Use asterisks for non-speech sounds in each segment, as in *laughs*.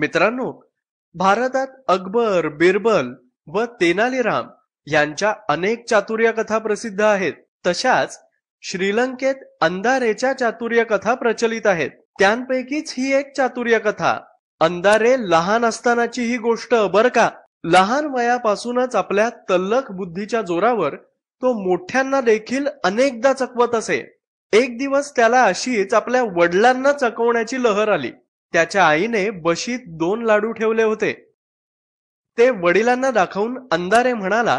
मित्रांनो भारतात अकबर बिरबल व तेनालीराम यांच्या अनेक चातुर्य कथा प्रसिद्ध आहेत तशाच श्रीलंकेत अंधारेच्या चातुर्य कथा प्रचलित आहेत त्यांपैकीच ही एक चातुर्य कथा अंधारे लहान असतानाची ही गोष्ट बर का लहान वयापासूनच आपल्या तल्लक बुद्धीच्या जोरावर तो मोठ्यांना देखील अनेकदा चकवत असे एक दिवस त्याला अशीच आपल्या वडिलांना चकवण्याची लहर आली त्याच्या आईने बशीत दोन लाडू ठेवले होते ते वडिलांना दाखवून अंधारे म्हणाला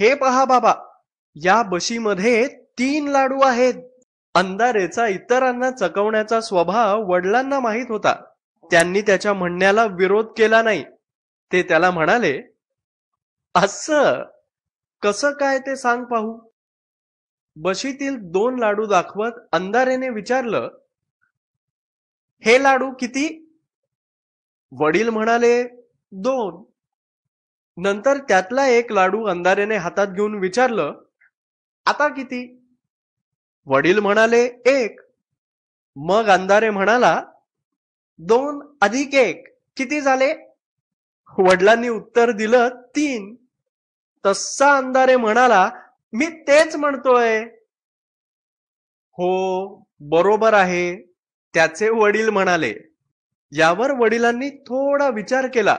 हे पहा बाबा या बशीमध्ये तीन लाडू आहेत अंधारेचा इतरांना चकवण्याचा स्वभाव वडिलांना माहीत होता त्यांनी त्याच्या म्हणण्याला विरोध केला नाही ते त्याला म्हणाले असं कसं काय ते सांग पाहू बशीतील दोन लाडू दाखवत अंधारेने विचारलं हे लाडू किती वडील म्हणाले दोन नंतर त्यातला एक लाडू अंधारेने हातात घेऊन विचारलं आता किती वडील म्हणाले एक मग अंधारे म्हणाला दोन अधिक एक किती झाले वडिलांनी उत्तर दिलं तीन तसा अंधारे म्हणाला मी तेच म्हणतोय हो बरोबर आहे त्याचे वडील म्हणाले यावर वडिलांनी थोडा विचार केला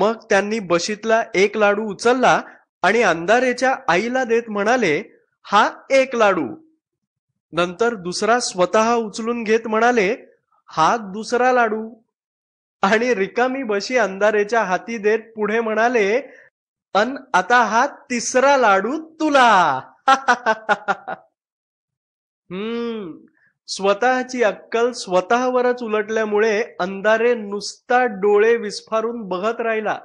मग त्यांनी बशीतला एक लाडू उचलला आणि अंधारेच्या आईला देत म्हणाले हा एक लाडू नंतर दुसरा स्वतः उचलून घेत म्हणाले हा दुसरा लाडू आणि रिकामी बशी अंधारेच्या हाती देत पुढे म्हणाले अन आता हा तिसरा लाडू तुला *laughs* हम्म स्वतःची अक्कल स्वतःवरच उलटल्यामुळे अंधारे नुसता डोळे विस्फारून बघत राहिला